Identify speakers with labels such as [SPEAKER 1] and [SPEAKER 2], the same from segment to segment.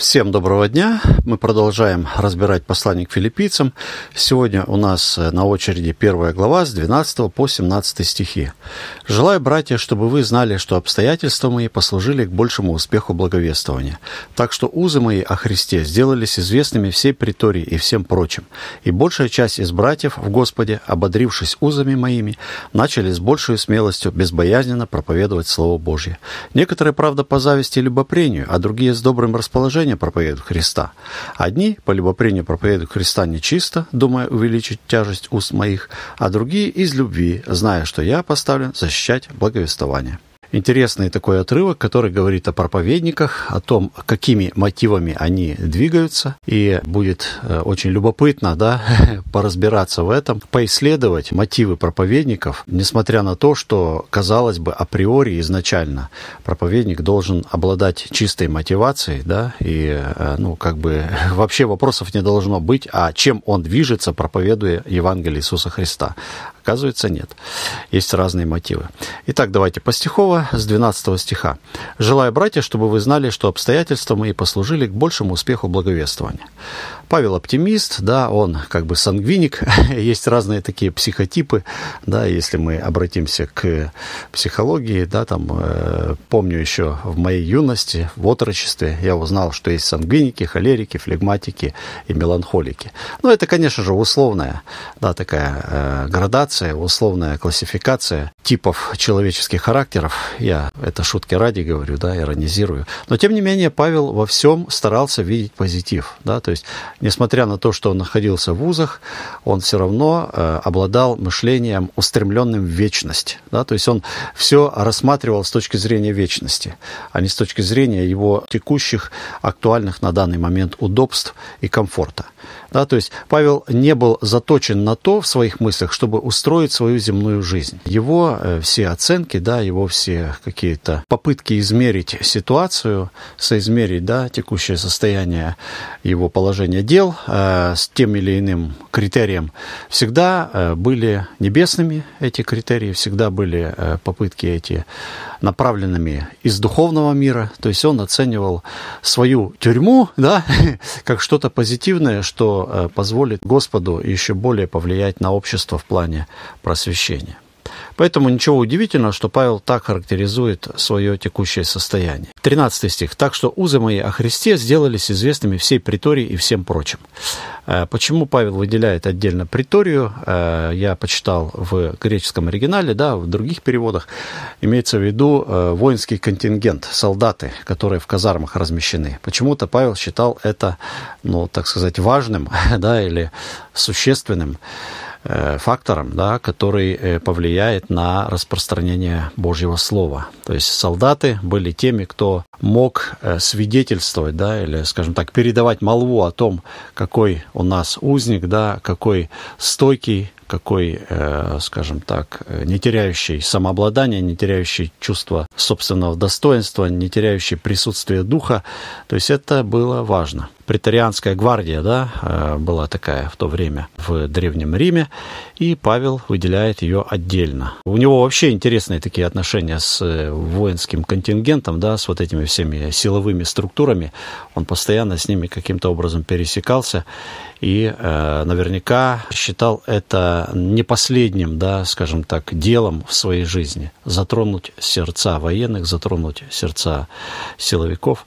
[SPEAKER 1] Всем доброго дня. Мы продолжаем разбирать послание к филиппийцам. Сегодня у нас э, на очереди первая глава с 12 по 17 стихи. «Желаю, братья, чтобы вы знали, что обстоятельства мои послужили к большему успеху благовествования. Так что узы мои о Христе сделались известными всей притории и всем прочим. И большая часть из братьев в Господе, ободрившись узами моими, начали с большей смелостью безбоязненно проповедовать Слово Божье. Некоторые, правда, по зависти и любопрению, а другие с добрым расположением любопрение проповедуют Христа. Одни по любопрению проповедуют Христа нечисто, думая увеличить тяжесть уст моих, а другие из любви, зная, что я поставлен защищать благовествование интересный такой отрывок, который говорит о проповедниках, о том, какими мотивами они двигаются. И будет э, очень любопытно да, поразбираться в этом, поисследовать мотивы проповедников, несмотря на то, что, казалось бы, априори изначально проповедник должен обладать чистой мотивацией, да, и, э, ну, как бы вообще вопросов не должно быть, а чем он движется, проповедуя Евангелие Иисуса Христа. Оказывается, нет. Есть разные мотивы. Итак, давайте по стихово с 12 стиха. «Желаю, братья, чтобы вы знали, что обстоятельства мои послужили к большему успеху благовествования». Павел оптимист, да, он как бы сангвиник, есть разные такие психотипы, да, если мы обратимся к психологии, да, там, э, помню еще в моей юности, в отрочестве, я узнал, что есть сангвиники, холерики, флегматики и меланхолики. Но ну, это, конечно же, условная, да, такая э, градация, классификация, условная классификация типов человеческих характеров. Я это шутки ради говорю, да, иронизирую. Но, тем не менее, Павел во всем старался видеть позитив, да, то есть, несмотря на то, что он находился в вузах, он все равно э, обладал мышлением, устремленным в вечность, да, то есть он все рассматривал с точки зрения вечности, а не с точки зрения его текущих, актуальных на данный момент удобств и комфорта. Да, то есть Павел не был заточен на то в своих мыслях, чтобы строит свою земную жизнь. Его э, все оценки, да, его все какие-то попытки измерить ситуацию, соизмерить, да, текущее состояние его положения дел э, с тем или иным критерием, всегда э, были небесными эти критерии, всегда были э, попытки эти направленными из духовного мира. То есть он оценивал свою тюрьму да, как что-то позитивное, что э, позволит Господу еще более повлиять на общество в плане просвещения. Поэтому ничего удивительного, что Павел так характеризует свое текущее состояние. 13 стих. «Так что узы мои о Христе сделались известными всей притории и всем прочим». Э, почему Павел выделяет отдельно приторию, э, я почитал в греческом оригинале, да, в других переводах, имеется в виду э, воинский контингент, солдаты, которые в казармах размещены. Почему-то Павел считал это, ну, так сказать, важным, да, или существенным. Э, фактором, да, который э, повлияет на распространение Божьего Слова. То есть солдаты были теми, кто мог э, свидетельствовать, да, или, скажем так, передавать молву о том, какой у нас узник, да, какой стойкий какой, э, скажем так, не теряющий самообладание, не теряющий чувство собственного достоинства, не теряющий присутствие духа. То есть это было важно. Претарианская гвардия да, э, была такая в то время в Древнем Риме, и Павел выделяет ее отдельно. У него вообще интересные такие отношения с э, воинским контингентом, да, с вот этими всеми силовыми структурами. Он постоянно с ними каким-то образом пересекался и э, наверняка считал это не последним, да, скажем так, делом в своей жизни затронуть сердца военных, затронуть сердца силовиков.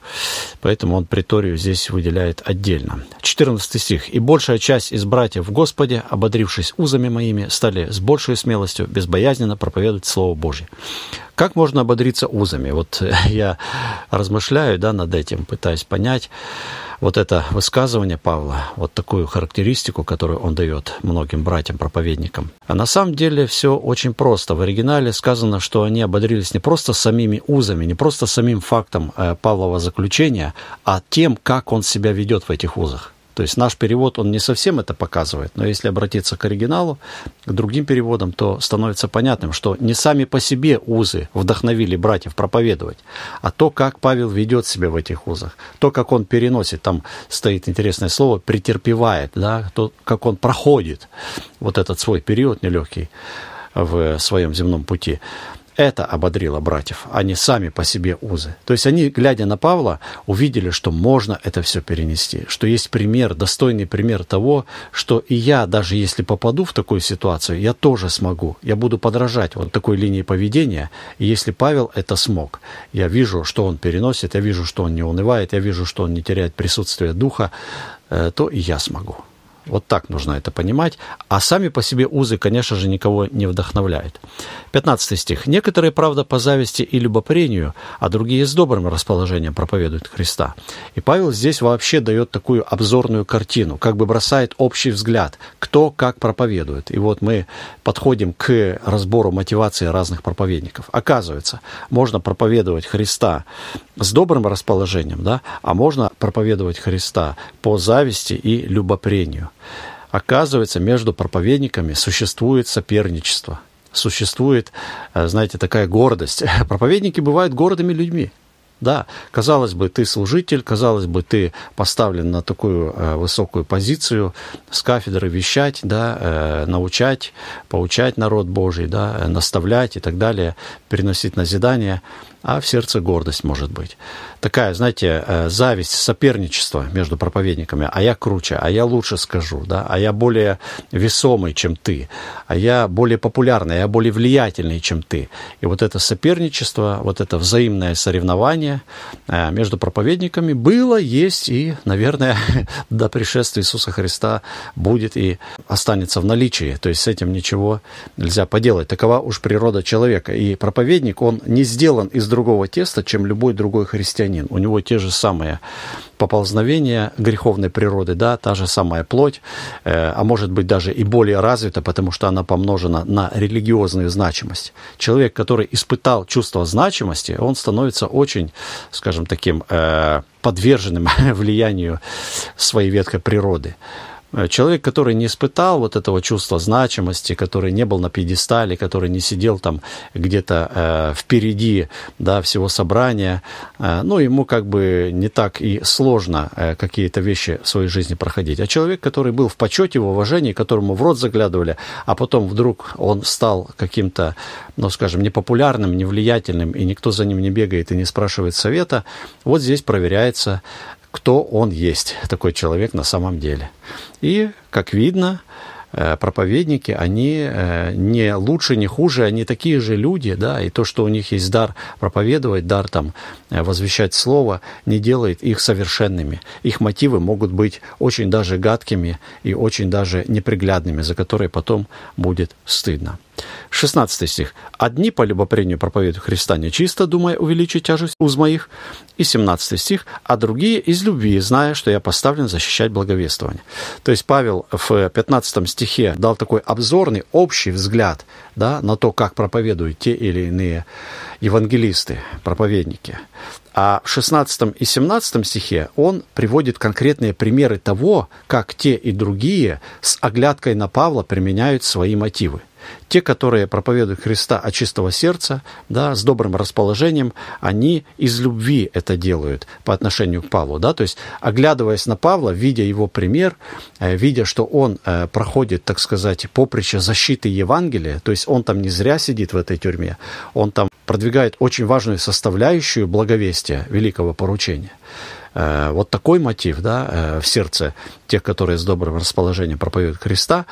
[SPEAKER 1] Поэтому он приторию здесь выделяет отдельно. 14 стих. «И большая часть из братьев в Господе, ободрившись узами моими, стали с большей смелостью безбоязненно проповедовать Слово Божье». Как можно ободриться узами? Вот я размышляю да, над этим, пытаюсь понять вот это высказывание Павла, вот такую характеристику, которую он дает многим братьям-проповедникам. А на самом деле все очень просто. В оригинале сказано, что они ободрились не просто самими узами, не просто самим фактом э, Павлова заключения, а тем, как он себя ведет в этих узах. То есть наш перевод, он не совсем это показывает, но если обратиться к оригиналу, к другим переводам, то становится понятным, что не сами по себе узы вдохновили братьев проповедовать, а то, как Павел ведет себя в этих узах, то, как он переносит, там стоит интересное слово, претерпевает, да, то, как он проходит вот этот свой период нелегкий в своем земном пути. Это ободрило братьев, а не сами по себе узы. То есть они, глядя на Павла, увидели, что можно это все перенести, что есть пример, достойный пример того, что и я, даже если попаду в такую ситуацию, я тоже смогу, я буду подражать вот такой линии поведения. И если Павел это смог, я вижу, что он переносит, я вижу, что он не унывает, я вижу, что он не теряет присутствие духа, э, то и я смогу. Вот так нужно это понимать. А сами по себе узы, конечно же, никого не вдохновляют. 15 стих. «Некоторые, правда, по зависти и любопрению, а другие с добрым расположением проповедуют Христа». И Павел здесь вообще дает такую обзорную картину, как бы бросает общий взгляд, кто как проповедует. И вот мы подходим к разбору мотивации разных проповедников. Оказывается, можно проповедовать Христа с добрым расположением, да, а можно проповедовать Христа по зависти и любопрению. Оказывается, между проповедниками существует соперничество, существует, э, знаете, такая гордость. Проповедники бывают гордыми людьми. Да, казалось бы, ты служитель, казалось бы, ты поставлен на такую э, высокую позицию с кафедры вещать, да, э, научать, поучать народ Божий, да, э, наставлять и так далее, переносить назидание, а в сердце гордость может быть. Такая, знаете, э, зависть, соперничество между проповедниками. А я круче, а я лучше скажу, да, а я более весомый, чем ты, а я более популярный, а я более влиятельный, чем ты. И вот это соперничество, вот это взаимное соревнование, общение э, между проповедниками было, есть и, наверное, до пришествия Иисуса Христа будет и останется в наличии. То есть с этим ничего нельзя поделать. Такова уж природа человека. И проповедник, он не сделан из другого теста, чем любой другой христианин. У него те же самые поползновение греховной природы, да, та же самая плоть, э, а может быть даже и более развита, потому что она помножена на религиозную значимость. Человек, который испытал чувство значимости, он становится очень, скажем таким, э, подверженным влиянию своей веткой природы. Э, человек, который не испытал вот этого чувства значимости, который не был на пьедестале, который не сидел там где-то э, впереди да, всего собрания, э, ну, ему как бы не так и сложно э, какие-то вещи в своей жизни проходить. А человек, который был в почете, в уважении, которому в рот заглядывали, а потом вдруг он стал каким-то, ну, скажем, непопулярным, невлиятельным, и никто за ним не бегает и не спрашивает совета, вот здесь проверяется кто он есть, такой человек на самом деле. И, как видно, э, проповедники, они э, не лучше, не хуже, они такие же люди, да, и то, что у них есть дар проповедовать, дар там э, возвещать слово, не делает их совершенными. Их мотивы могут быть очень даже гадкими и очень даже неприглядными, за которые потом будет стыдно. 16 стих. «Одни по любопрению проповедуют Христа нечисто, думая увеличить тяжесть уз моих». И 17 стих. «А другие из любви, зная, что я поставлен защищать благовествование». То есть Павел в 15 стихе дал такой обзорный, общий взгляд да, на то, как проповедуют те или иные евангелисты, проповедники. А в 16 и 17 стихе он приводит конкретные примеры того, как те и другие с оглядкой на Павла применяют свои мотивы – те, которые проповедуют Христа от чистого сердца, да, с добрым расположением, они из любви это делают по отношению к Павлу. Да? То есть, оглядываясь на Павла, видя его пример, э, видя, что он э, проходит, так сказать, поприще защиты Евангелия, то есть он там не зря сидит в этой тюрьме, он там продвигает очень важную составляющую благовестия великого поручения э, вот такой мотив да, в сердце тех, которые с добрым расположением проповедуют Христа,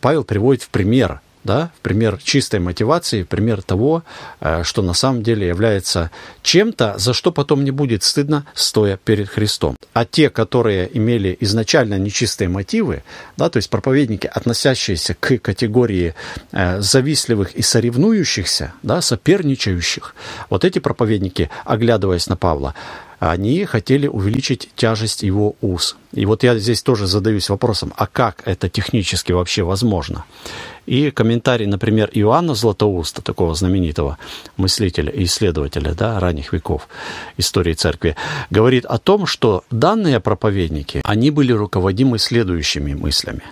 [SPEAKER 1] Павел приводит в пример да, в пример чистой мотивации, пример того, э, что на самом деле является чем-то, за что потом не будет стыдно, стоя перед Христом. А те, которые имели изначально нечистые мотивы, да, то есть проповедники, относящиеся к категории э, завистливых и соревнующихся, да, соперничающих, вот эти проповедники, оглядываясь на Павла, они хотели увеличить тяжесть его уз. И вот я здесь тоже задаюсь вопросом, а как это технически вообще возможно? И комментарий, например, Иоанна Златоуста, такого знаменитого мыслителя и исследователя да, ранних веков истории церкви, говорит о том, что данные проповедники, они были руководимы следующими мыслями.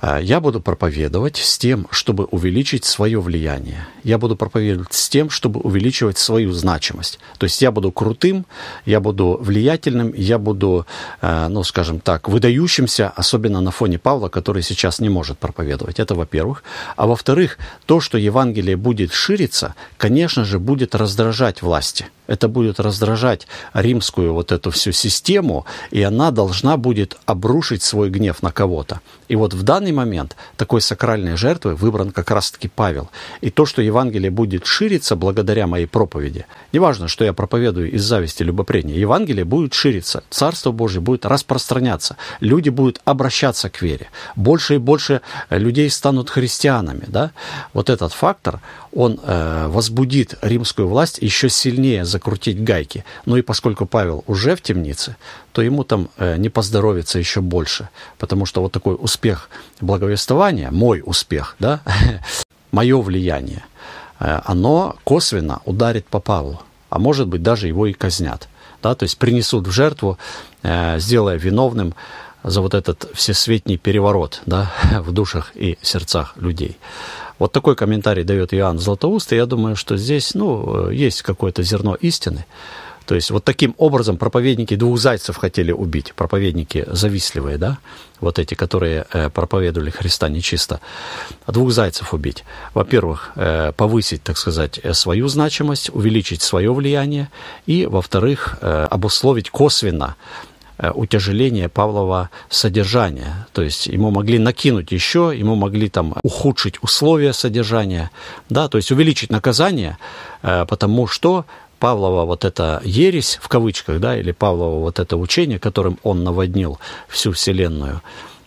[SPEAKER 1] А, я буду проповедовать с тем, чтобы увеличить свое влияние. Я буду проповедовать с тем, чтобы увеличивать свою значимость. То есть я буду крутым, я буду влиятельным, я буду, а, ну, скажем так, выдающимся, особенно на фоне Павла, который сейчас не может проповедовать. Это во-первых. А во-вторых, то, что Евангелие будет шириться, конечно же, будет раздражать власти. Это будет раздражать римскую вот эту всю систему, и она должна будет обрушить свой гнев на кого-то. И вот в данный данный момент такой сакральной жертвы выбран как раз-таки Павел. И то, что Евангелие будет шириться благодаря моей проповеди, неважно, что я проповедую из зависти любопрения, Евангелие будет шириться, Царство Божье будет распространяться, люди будут обращаться к вере, больше и больше людей станут христианами. Да? Вот этот фактор, он э, возбудит римскую власть еще сильнее закрутить гайки. Ну и поскольку Павел уже в темнице, то ему там э, не поздоровится еще больше, потому что вот такой успех благовествование, мой успех, да, мое влияние, э, оно косвенно ударит по Павлу, а может быть даже его и казнят. Да, то есть принесут в жертву, э, сделая виновным за вот этот всесветний переворот да, в душах и сердцах людей. Вот такой комментарий дает Иоанн Златоуст, и я думаю, что здесь ну, э, есть какое-то зерно истины. То есть вот таким образом проповедники двух зайцев хотели убить, проповедники завистливые, да, вот эти, которые э, проповедовали Христа нечисто, а двух зайцев убить. Во-первых, э, повысить, так сказать, э, свою значимость, увеличить свое влияние, и, во-вторых, обусловить косвенно утяжеление Павлова содержания. То есть ему могли накинуть еще, ему могли там ухудшить условия содержания, да, то есть увеличить наказание, потому что Павлова вот эта ересь, в кавычках, да, или Павлова вот это учение, которым он наводнил всю Вселенную,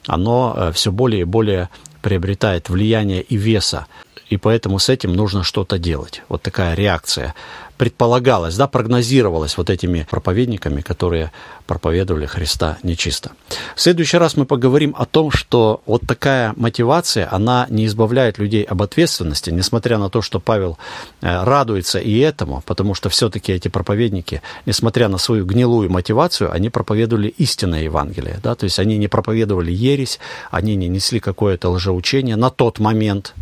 [SPEAKER 1] оно э, все более и более приобретает влияние и веса. И поэтому с этим нужно что-то делать. Вот такая реакция предполагалось, да, прогнозировалось вот этими проповедниками, которые проповедовали Христа нечисто. В следующий раз мы поговорим о том, что вот такая мотивация, она не избавляет людей об ответственности, несмотря на то, что Павел э, радуется и этому, потому что все-таки эти проповедники, несмотря на свою гнилую мотивацию, они проповедовали истинное Евангелие, да, то есть они не проповедовали ересь, они не несли какое-то лжеучение на тот момент,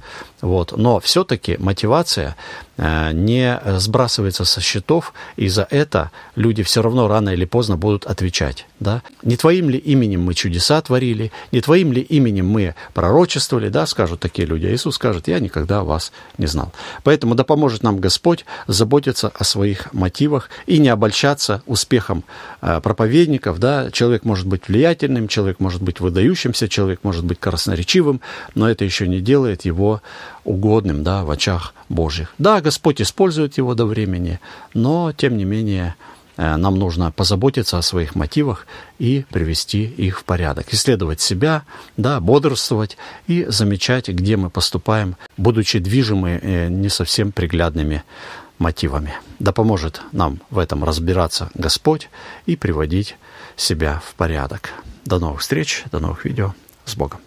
[SPEAKER 1] вот. Но все-таки мотивация э, не сбрасывается со счетов, и за это люди все равно рано или поздно будут отвечать да? Не твоим ли именем мы чудеса творили? Не твоим ли именем мы пророчествовали? Да, скажут такие люди. А Иисус скажет, я никогда вас не знал. Поэтому да поможет нам Господь заботиться о своих мотивах и не обольщаться успехом э, проповедников, да? Человек может быть влиятельным, человек может быть выдающимся, человек может быть красноречивым, но это еще не делает его угодным, да, в очах Божьих. Да, Господь использует его до времени, но, тем не менее, Э, нам нужно позаботиться о своих мотивах и привести их в порядок. Исследовать себя, да, бодрствовать и замечать, где мы поступаем, будучи движимы э, не совсем приглядными мотивами. Да поможет нам в этом разбираться Господь и приводить себя в порядок. До новых встреч, до новых видео. С Богом!